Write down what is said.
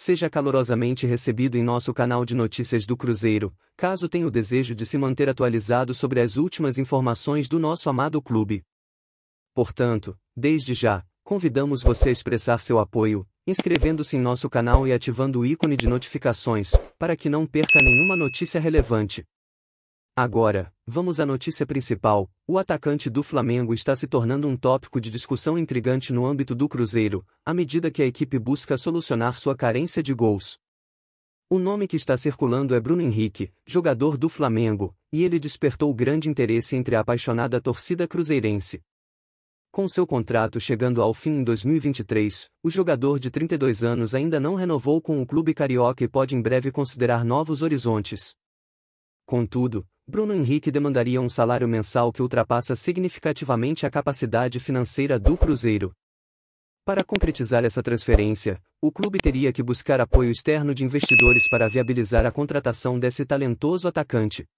Seja calorosamente recebido em nosso canal de notícias do Cruzeiro, caso tenha o desejo de se manter atualizado sobre as últimas informações do nosso amado clube. Portanto, desde já, convidamos você a expressar seu apoio, inscrevendo-se em nosso canal e ativando o ícone de notificações, para que não perca nenhuma notícia relevante. Agora, Vamos à notícia principal: o atacante do Flamengo está se tornando um tópico de discussão intrigante no âmbito do Cruzeiro, à medida que a equipe busca solucionar sua carência de gols. O nome que está circulando é Bruno Henrique, jogador do Flamengo, e ele despertou grande interesse entre a apaixonada torcida cruzeirense. Com seu contrato chegando ao fim em 2023, o jogador de 32 anos ainda não renovou com o clube carioca e pode em breve considerar novos horizontes. Contudo, Bruno Henrique demandaria um salário mensal que ultrapassa significativamente a capacidade financeira do Cruzeiro. Para concretizar essa transferência, o clube teria que buscar apoio externo de investidores para viabilizar a contratação desse talentoso atacante.